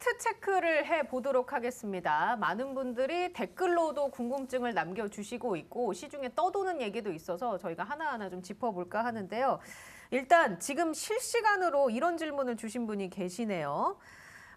팩트 체크를 해 보도록 하겠습니다. 많은 분들이 댓글로도 궁금증을 남겨주시고 있고 시중에 떠도는 얘기도 있어서 저희가 하나하나 좀 짚어볼까 하는데요. 일단 지금 실시간으로 이런 질문을 주신 분이 계시네요.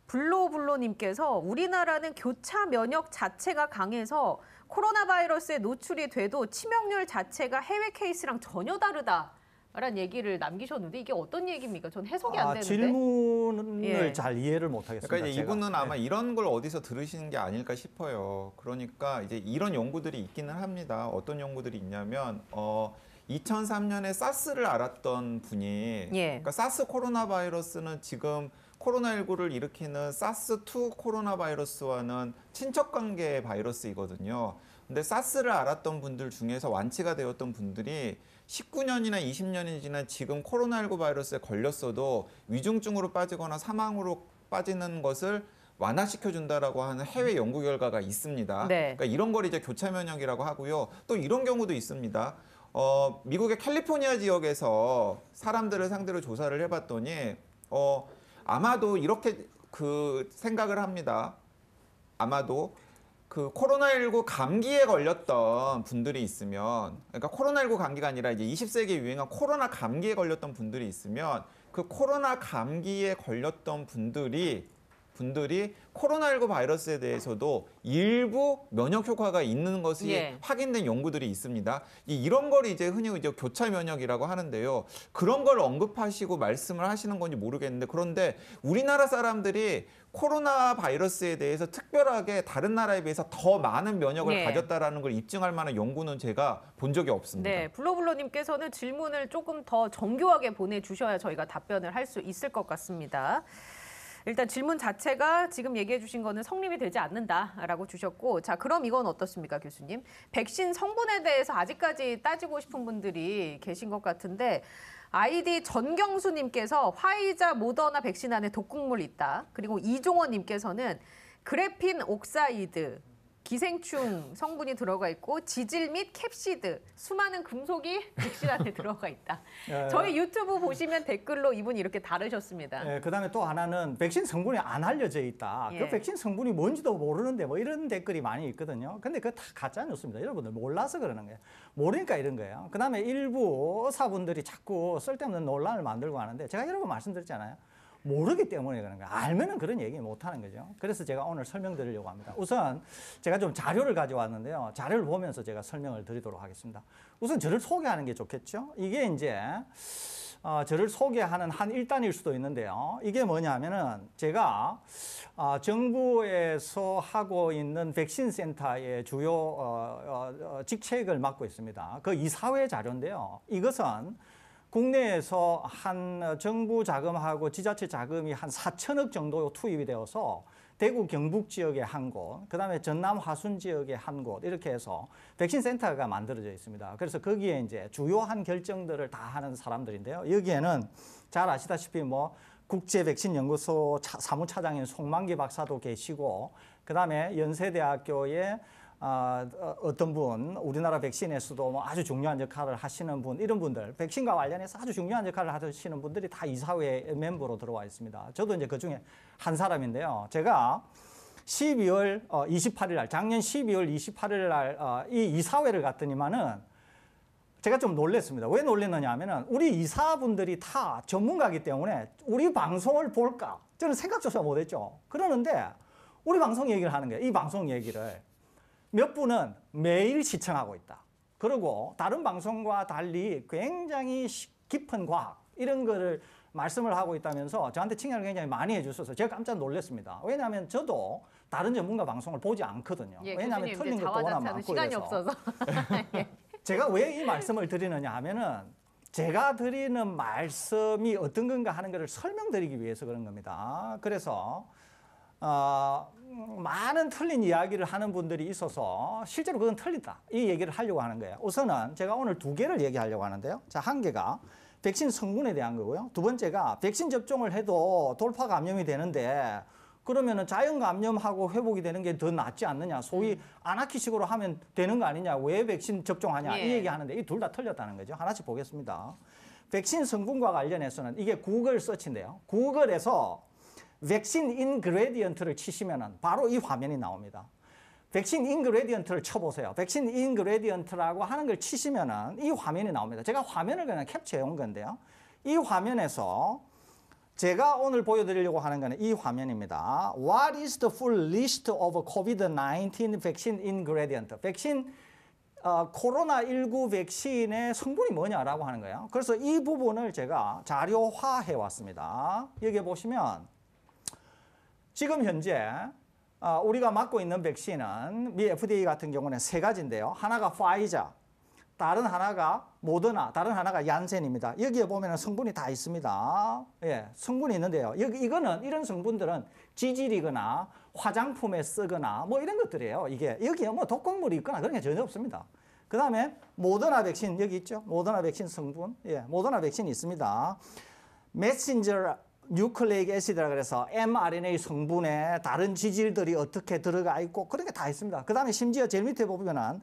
블로블로님께서 우리나라는 교차 면역 자체가 강해서 코로나 바이러스에 노출이 돼도 치명률 자체가 해외 케이스랑 전혀 다르다. 라는 얘기를 남기셨는데 이게 어떤 얘기입니까? 전 해석이 안 아, 되는데 질문을 예. 잘 이해를 못하겠습니다. 그러니까 이제 제가. 분은 네. 아마 네. 이런 걸 어디서 들으시는 게 아닐까 싶어요. 그러니까 이제 이런 연구들이 있기는 합니다. 어떤 연구들이 있냐면 어. 2003년에 사스를 알았던 분이 예. 그러니까 사스 코로나 바이러스는 지금 코로나19를 일으키는 사스2 코로나 바이러스와는 친척 관계의 바이러스이거든요. 근데 사스를 알았던 분들 중에서 완치가 되었던 분들이 19년이나 20년이 지난 지금 코로나19 바이러스에 걸렸어도 위중증으로 빠지거나 사망으로 빠지는 것을 완화시켜준다라고 하는 해외 연구 결과가 있습니다. 네. 그러니까 이런 걸 이제 교차 면역이라고 하고요. 또 이런 경우도 있습니다. 어, 미국의 캘리포니아 지역에서 사람들을 상대로 조사를 해봤더니 어, 아마도 이렇게 그 생각을 합니다. 아마도 그 코로나19 감기에 걸렸던 분들이 있으면 그러니까 코로나19 감기가 아니라 이제 20세기 에 유행한 코로나 감기에 걸렸던 분들이 있으면 그 코로나 감기에 걸렸던 분들이 분들이 코로나19 바이러스에 대해서도 일부 면역 효과가 있는 것이 예. 확인된 연구들이 있습니다. 이, 이런 걸 이제 흔히 이제 교차 면역이라고 하는데요. 그런 걸 언급하시고 말씀을 하시는 건지 모르겠는데 그런데 우리나라 사람들이 코로나 바이러스에 대해서 특별하게 다른 나라에 비해서 더 많은 면역을 네. 가졌다라는 걸 입증할 만한 연구는 제가 본 적이 없습니다. 네, 블로블로님께서는 질문을 조금 더 정교하게 보내주셔야 저희가 답변을 할 수 있을 것 같습니다. 일단 질문 자체가 지금 얘기해 주신 거는 성립이 되지 않는다라고 주셨고 자 그럼 이건 어떻습니까 교수님? 백신 성분에 대해서 아직까지 따지고 싶은 분들이 계신 것 같은데 아이디 전경수님께서 화이자 모더나 백신 안에 독극물 있다. 그리고 이종원님께서는 그래핀 옥사이드 기생충 성분이 들어가 있고 지질 및 캡시드 수많은 금속이 백신 안에 들어가 있다. 예, 저희 유튜브 보시면 댓글로 이분이 이렇게 다르셨습니다. 예, 그다음에 또 하나는 백신 성분이 안 알려져 있다. 그 예. 그 백신 성분이 뭔지도 모르는데 뭐 이런 댓글이 많이 있거든요. 근데 그거 다 가짜 뉴스입니다. 여러분들 몰라서 그러는 거예요. 모르니까 이런 거예요. 그다음에 일부 사분들이 자꾸 쓸데없는 논란을 만들고 하는데 제가 여러 분 말씀드렸잖아요. 모르기 때문에 그런 거예요. 알면은 그런 얘기 못 하는 거죠. 그래서 제가 오늘 설명드리려고 합니다. 우선 제가 좀 자료를 가져왔는데요. 자료를 보면서 제가 설명을 드리도록 하겠습니다. 우선 저를 소개하는 게 좋겠죠. 이게 이제 어, 저를 소개하는 한 일단일 수도 있는데요. 이게 뭐냐면은 제가 어, 정부에서 하고 있는 백신 센터의 주요 어, 어, 어 직책을 맡고 있습니다. 그 이사회 자료인데요. 이것은 국내에서 한 정부 자금하고 지자체 자금이 한 4천억 정도 투입이 되어서 대구 경북 지역에 한 곳, 그 다음에 전남 화순 지역에 한 곳, 이렇게 해서 백신 센터가 만들어져 있습니다. 그래서 거기에 이제 주요한 결정들을 다 하는 사람들인데요. 여기에는 잘 아시다시피 뭐 국제 백신 연구소 사무차장인 송만기 박사도 계시고, 그 다음에 연세대학교의 아, 어, 어떤 분, 우리나라 백신에서도 뭐 아주 중요한 역할을 하시는 분, 이런 분들, 백신과 관련해서 아주 중요한 역할을 하시는 분들이 다 이사회 멤버로 들어와 있습니다. 저도 이제 그 중에 한 사람인데요. 제가 12월 28일 어, 날, 작년 12월 28일 날이 어, 이사회를 갔더니만은 제가 좀 놀랬습니다. 왜 놀랬느냐 하면은 우리 이사분들이 다 전문가기 이 때문에 우리 방송을 볼까? 저는 생각조차 못했죠. 그러는데 우리 방송 얘기를 하는 거예요. 이 방송 얘기를. 몇 분은 매일 시청하고 있다. 그리고 다른 방송과 달리 굉장히 깊은 과학 이런 거를 말씀을 하고 있다면서 저한테 칭찬을 굉장히 많이 해주셔서 제가 깜짝 놀랐습니다. 왜냐하면 저도 다른 전문가 방송을 보지 않거든요. 예, 왜냐하면 틀린 것도 워낙 많고 시간이 그래서. 없어서. 예. 제가 왜 이 말씀을 드리느냐 하면은 제가 드리는 말씀이 어떤 건가 하는 것을 설명드리기 위해서 그런 겁니다. 그래서 어, 많은 틀린 이야기를 하는 분들이 있어서 실제로 그건 틀린다. 이 얘기를 하려고 하는 거예요. 우선은 제가 오늘 두 개를 얘기하려고 하는데요. 자, 한 개가 백신 성분에 대한 거고요. 두 번째가 백신 접종을 해도 돌파 감염이 되는데 그러면은 자연 감염하고 회복이 되는 게 더 낫지 않느냐. 소위 음. 아나키식으로 하면 되는 거 아니냐. 왜 백신 접종하냐. 예. 이 얘기 하는데 이 둘 다 틀렸다는 거죠. 하나씩 보겠습니다. 백신 성분과 관련해서는 이게 구글 서치인데요. 구글에서 백신 인그레디언트를 치시면 바로 이 화면이 나옵니다. 백신 인그레디언트를 쳐보세요. 백신 인그레디언트라고 하는 걸 치시면 이 화면이 나옵니다. 제가 화면을 그냥 캡처해 온 건데요. 이 화면에서 제가 오늘 보여드리려고 하는 거는 이 화면입니다. What is the full list of COVID-19 vaccine ingredient? 백신 어, 코로나19 백신의 성분이 뭐냐라고 하는 거예요. 그래서 이 부분을 제가 자료화해 왔습니다. 여기 보시면 지금 현재 아, 우리가 맞고 있는 백신은 미 FDA 같은 경우는 세 가지인데요. 하나가 파이자, 다른 하나가 모더나, 다른 하나가 얀센입니다. 여기에 보면 성분이 다 있습니다. 예, 성분이 있는데요. 여기 이거는 이런 성분들은 지질이거나 화장품에 쓰거나 뭐 이런 것들이에요. 이게 여기에 뭐 독극물이 있거나 그런 게 전혀 없습니다. 그 다음에 모더나 백신 여기 있죠. 모더나 백신 성분, 예, 모더나 백신이 있습니다. 메신저 뉴클레이크 애시드라 그래서 mRNA 성분에 다른 지질들이 어떻게 들어가 있고 그런 게 다 있습니다. 그 다음에 심지어 제일 밑에 보면은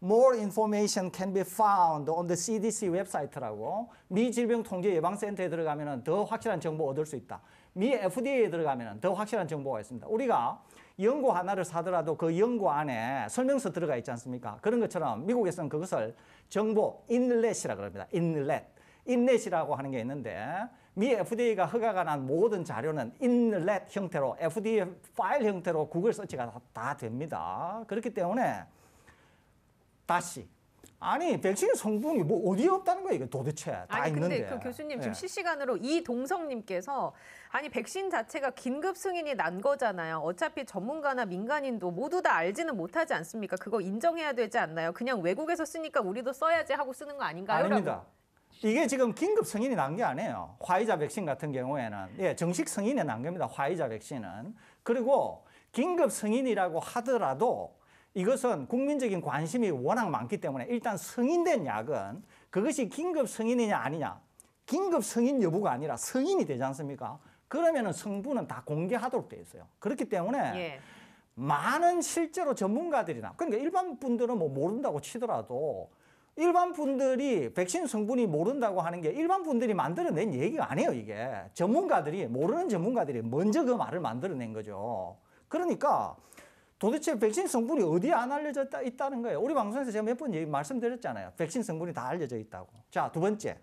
More information can be found on the CDC 웹사이트라고 미 질병통제예방센터에 들어가면 더 확실한 정보 얻을 수 있다. 미 FDA에 들어가면 더 확실한 정보가 있습니다. 우리가 연구 하나를 사더라도 그 연구 안에 설명서 들어가 있지 않습니까? 그런 것처럼 미국에서는 그것을 정보 인렛이라 그럽니다. 인렛. 인렛이라고 하는 게 있는데 미 FDA가 허가가 난 모든 자료는 인렛 형태로 FDA 파일 형태로 구글 서치가 다, 다 됩니다. 그렇기 때문에 다시 아니 백신 성분이 뭐 어디에 없다는 거예요 이거 도대체 다 아니, 있는데. 근데 그 교수님 예. 지금 예. 실시간으로 이동성님께서 아니 백신 자체가 긴급 승인이 난 거잖아요. 어차피 전문가나 민간인도 모두 다 알지는 못하지 않습니까? 그거 인정해야 되지 않나요? 그냥 외국에서 쓰니까 우리도 써야지 하고 쓰는 거 아닌가요? 아닙니다. 라고. 이게 지금 긴급 승인이 난 게 아니에요. 화이자 백신 같은 경우에는 예, 정식 승인이 난 겁니다. 화이자 백신은. 그리고 긴급 승인이라고 하더라도 이것은 국민적인 관심이 워낙 많기 때문에 일단 승인된 약은 그것이 긴급 승인이냐 아니냐. 긴급 승인 여부가 아니라 승인이 되지 않습니까? 그러면은 성분은 다 공개하도록 되어 있어요. 그렇기 때문에 예. 많은 실제로 전문가들이나 그러니까 일반 분들은 뭐 모른다고 치더라도 일반 분들이 백신 성분이 모른다고 하는 게 일반 분들이 만들어낸 얘기가 아니에요, 이게. 전문가들이, 모르는 전문가들이 먼저 그 말을 만들어낸 거죠. 그러니까 도대체 백신 성분이 어디에 안 알려져 있다, 는 거예요. 우리 방송에서 제가 몇 번 말씀드렸잖아요. 백신 성분이 다 알려져 있다고. 자, 두 번째.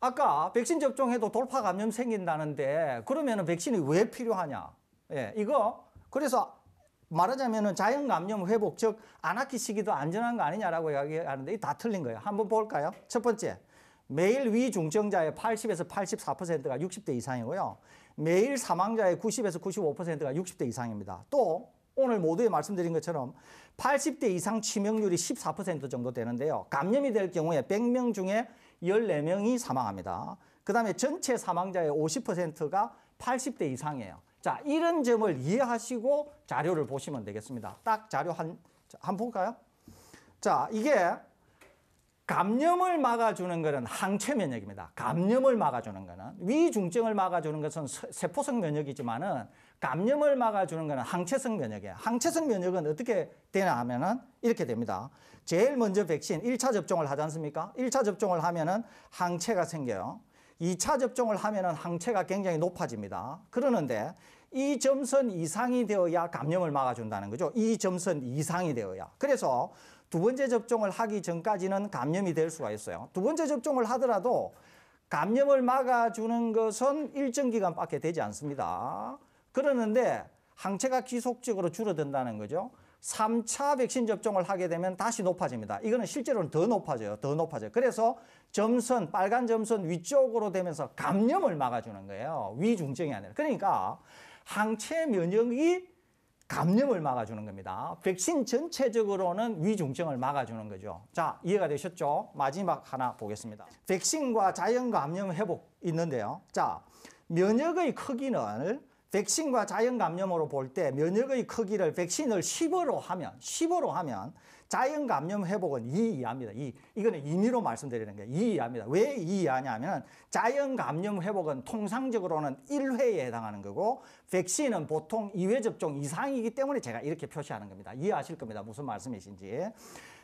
아까 백신 접종해도 돌파 감염 생긴다는데 그러면 백신이 왜 필요하냐. 예, 이거. 그래서 말하자면은 자연 감염 회복 즉 안아키 시기도 안전한 거 아니냐라고 이야기하는데 다 틀린 거예요. 한번 볼까요? 첫 번째. 매일 위중증자의 80에서 84%가 60대 이상이고요. 매일 사망자의 90에서 95%가 60대 이상입니다. 또 오늘 모두에 말씀드린 것처럼 80대 이상 치명률이 14% 정도 되는데요. 감염이 될 경우에 100명 중에 14명이 사망합니다. 그 다음에 전체 사망자의 50%가 80대 이상이에요. 자, 이런 점을 이해하시고 자료를 보시면 되겠습니다. 딱 자료 한, 한 볼까요? 자, 이게 감염을 막아주는 것은 항체 면역입니다. 감염을 막아주는 것은 위중증을 막아주는 것은 세포성 면역이지만은 감염을 막아주는 것은 항체성 면역이에요. 항체성 면역은 어떻게 되냐 하면은 이렇게 됩니다. 제일 먼저 백신 1차 접종을 하지 않습니까? 1차 접종을 하면은 항체가 생겨요. 2차 접종을 하면은 항체가 굉장히 높아집니다. 그러는데 이 점선 이상이 되어야 감염을 막아준다는 거죠. 이 점선 이상이 되어야. 그래서 두 번째 접종을 하기 전까지는 감염이 될 수가 있어요. 두 번째 접종을 하더라도 감염을 막아주는 것은 일정 기간밖에 되지 않습니다. 그러는데 항체가 지속적으로 줄어든다는 거죠. 3차 백신 접종을 하게 되면 다시 높아집니다. 이거는 실제로는 더 높아져요. 더 높아져요. 그래서 점선, 빨간 점선 위쪽으로 되면서 감염을 막아주는 거예요. 위중증이 아니라. 그러니까 항체 면역이 감염을 막아주는 겁니다. 백신 전체적으로는 위중증을 막아주는 거죠. 자, 이해가 되셨죠? 마지막 하나 보겠습니다. 백신과 자연 감염 회복 있는데요. 자, 면역의 크기는 백신과 자연감염으로 볼 때 면역의 크기를 백신을 10으로 하면 10으로 하면 자연감염 회복은 2 이하입니다. 2. 이거는 임의로 말씀드리는 게2 이하입니다. 왜2 이하냐면 자연감염 회복은 통상적으로는 1회에 해당하는 거고 백신은 보통 2회 접종 이상이기 때문에 제가 이렇게 표시하는 겁니다. 이해하실 겁니다. 무슨 말씀이신지.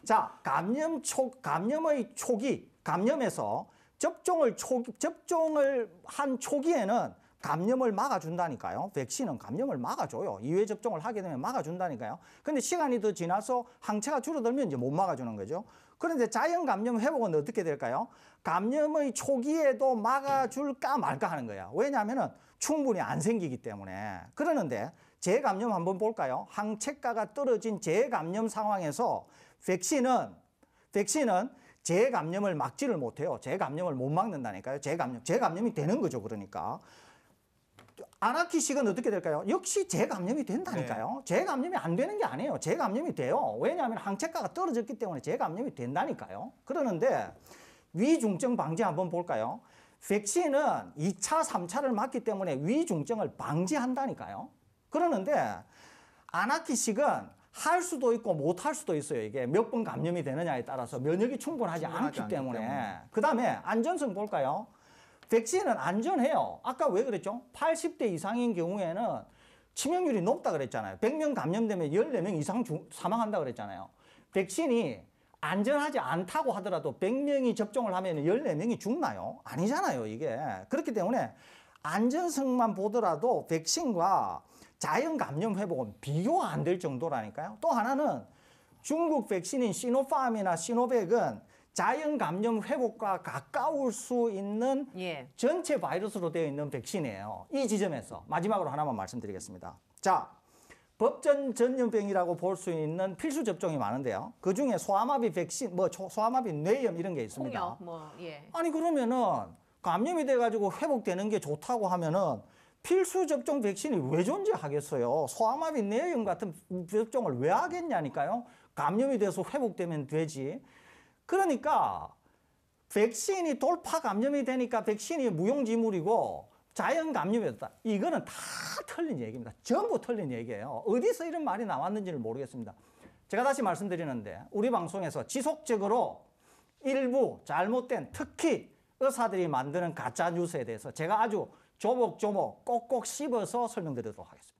자, 감염 초 감염의 초기 감염에서 접종을 초 접종을 한 초기에는 감염을 막아준다니까요. 백신은 감염을 막아줘요. 2회 접종을 하게 되면 막아준다니까요. 근데 시간이 더 지나서 항체가 줄어들면 이제 못 막아주는 거죠. 그런데 자연 감염 회복은 어떻게 될까요? 감염의 초기에도 막아줄까 말까 하는 거야. 왜냐하면 충분히 안 생기기 때문에. 그러는데 재감염 한번 볼까요? 항체가가 떨어진 재감염 상황에서 백신은 백신은 재감염을 막지를 못해요. 재감염을 못 막는다니까요. 재감염, 재감염이 되는 거죠. 그러니까. 아나키식은 어떻게 될까요? 역시 재감염이 된다니까요. 네. 재감염이 안 되는 게 아니에요. 재감염이 돼요. 왜냐하면 항체가가 떨어졌기 때문에 재감염이 된다니까요. 그러는데 위중증 방지 한번 볼까요? 백신은 2차, 3차를 맞기 때문에 위중증을 방지한다니까요. 그러는데 아나키식은 할 수도 있고 못 할 수도 있어요. 이게 몇 번 감염이 되느냐에 따라서 면역이 충분하지, 충분하지 않기 때문에. 때문에. 그다음에 안전성 볼까요? 백신은 안전해요. 아까 왜 그랬죠? 80대 이상인 경우에는 치명률이 높다 그랬잖아요. 100명 감염되면 14명 이상 사망한다 그랬잖아요. 백신이 안전하지 않다고 하더라도 100명이 접종을 하면 14명이 죽나요? 아니잖아요, 이게. 그렇기 때문에 안전성만 보더라도 백신과 자연 감염 회복은 비교가 안 될 정도라니까요. 또 하나는 중국 백신인 시노팜이나 시노백은 자연 감염 회복과 가까울 수 있는 예. 전체 바이러스로 되어 있는 백신이에요. 이 지점에서 마지막으로 하나만 말씀드리겠습니다. 자, 법전 전염병이라고 볼 수 있는 필수 접종이 많은데요. 그 중에 소아마비 백신, 뭐 소아마비 뇌염 이런 게 있습니다. 뭐, 예. 아니 그러면은 감염이 돼가지고 회복되는 게 좋다고 하면은 필수 접종 백신이 왜 존재하겠어요? 소아마비 뇌염 같은 접종을 왜 하겠냐니까요. 감염이 돼서 회복되면 되지. 그러니까 백신이 돌파 감염이 되니까 백신이 무용지물이고 자연 감염이었다. 이거는 다 틀린 얘기입니다. 전부 틀린 얘기예요. 어디서 이런 말이 나왔는지를 모르겠습니다. 제가 다시 말씀드리는데 우리 방송에서 지속적으로 일부 잘못된 특히 의사들이 만드는 가짜 뉴스에 대해서 제가 아주 조목조목 꼭꼭 씹어서 설명드리도록 하겠습니다.